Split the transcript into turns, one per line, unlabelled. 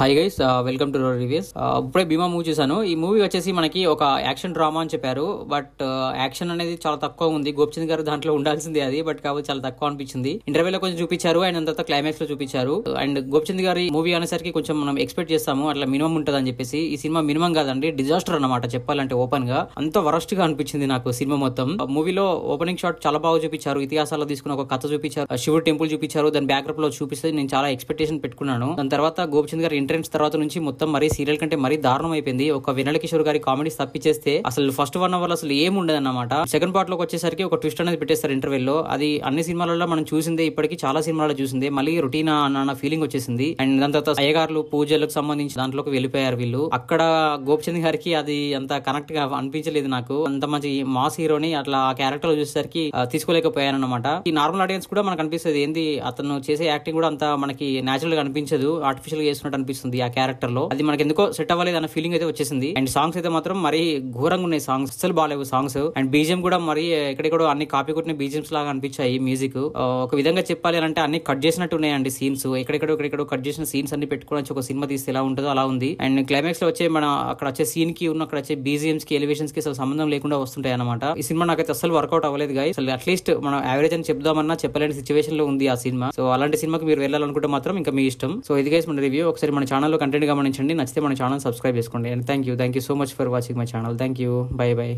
hi guys welcome to reviews ఇప్పుడే Bheema movie చూశాను ఈ మూవీ వచ్చేసి మనకి ఒక యాక్షన్ డ్రామా అని చెప్పారు బట్ uh, యాక్షన్ అనేది చాలా తక్కువ ఉంది గోపిచంద్ గారు దాంట్లో ఉండాల్సింది అది బట్ కాబట్టి చాలా తక్కువ అనిపించింది లో కొంచెం చూపించారు అండ్ అంతా క్లైమాక్స్ లో చూపించారు అండ్ గోపిచంద్ గారి మూవీ అనేసరికి కొంచెం మనం ఎక్స్పెక్ట్ చేస్తాము అట్లా మినిమం ఉంటుంది అని చెప్పేసి ఈ సినిమా మినిమం కాదండి డిజాస్టర్ అనమాట చెప్పాలంటే ఓపెన్ గా అంత వరస్ట్ గా అనిపించింది నాకు సినిమా మొత్తం uh, మూవీలో ఓపెనింగ్ షాట్ చాలా బాగా చూపించారు ఇతిహాసాల్లో తీసుకున్న ఒక కథ చూపించారు uh, శివుడు టెంపుల్ చూపించారు దాని బ్యాక్డ్రాప్ లో చూపిస్తే నేను చాలా ఎక్స్పెక్టేషన్ పెట్టుకున్నాను దాని తర్వాత గోపిచంద్ గారు ఎంట్రెన్స్ తర్వాత నుంచి మొత్తం మరీ సీరియల్ కంటే మరీ దారుణం అయిపోయింది ఒక వినల్ కిషోర్ గారి కామెడీస్ తప్పించేస్తే అసలు ఫస్ట్ వన్ అవర్ అసలు ఏం ఉండదు అనమాట సెకండ్ పార్ట్ లోకి వచ్చేసరికి ఒక ట్విస్ట్ అనేది పెట్టేస్తారు ఇంటర్వెల్లో అది అన్ని సినిమాలలో మనం చూసిందే ఇప్పటికి చాలా సినిమాలలో చూసిందే మళ్ళీ రొటీన్ అన్న ఫీలింగ్ వచ్చేసింది అండ్ దాని తర్వాత అయ్యగారులు పూజలకు సంబంధించి దాంట్లోకి వెళ్ళిపోయారు వీళ్ళు అక్కడ గోపిచంద్ గారికి అది అంత కనెక్ట్ గా అనిపించలేదు నాకు అంత మంచి మాస్ హీరోని అట్లా ఆ క్యారెక్టర్ చూసేసరికి తీసుకోలేకపోయాను అనమాట ఈ నార్మల్ ఆడియన్స్ కూడా మనకు అనిపిస్తుంది ఏంది అతను చేసే యాక్టింగ్ కూడా అంత మనకి నేచురల్ గా అనిపించదు ఆర్టిఫిషియల్ గా చేస్తున్నట్టు అనిపిస్తుంది అనిపిస్తుంది ఆ క్యారెక్టర్ లో అది మనకి ఎందుకో సెట్ అవ్వలేదు అన్న ఫీలింగ్ అయితే వచ్చేసింది అండ్ సాంగ్స్ అయితే మాత్రం మరీ ఘోరంగా ఉన్నాయి సాంగ్స్ అసలు బాగాలేవు సాంగ్స్ అండ్ బీజియం కూడా మరి ఎక్కడెక్కడ అన్ని కాపీ కొట్టిన బీజిఎంస్ లాగా అనిపించాయి మ్యూజిక్ ఒక విధంగా చెప్పాలి అంటే అన్ని కట్ చేసినట్టు ఉన్నాయండి సీన్స్ ఎక్కడెక్కడ ఎక్కడెక్కడ కట్ చేసిన సీన్స్ అన్ని పెట్టుకోవడానికి ఒక సినిమా తీస్తే ఎలా ఉంటుందో అలా ఉంది అండ్ క్లైమాక్స్ లో వచ్చే మన అక్కడ వచ్చే సీన్ కి ఉన్న అక్కడ వచ్చే బీజిఎంస్ కి ఎలివేషన్స్ కి అసలు సంబంధం లేకుండా వస్తుంటాయి అనమాట ఈ సినిమా నాకైతే అసలు వర్కౌట్ అవ్వలేదు గాయ అసలు అట్లీస్ట్ మనం యావరేజ్ అని చెప్దామన్నా చెప్పలేని సిచువేషన్ లో ఉంది ఆ సినిమా సో అలాంటి సినిమాకి మీరు వెళ్ళాలనుకుంటే మాత్రం ఇంకా మీ ఇష్టం సో ఇది గైస్ మన రివ్యూ ఒకసారి మన ఛానల్లో కంటెంట్ గమనించండి నచ్చితే మన ఛానల్ సబ్స్క్రైబ్ చేసుకోండి and thank you thank you so much for watching my channel thank you bye by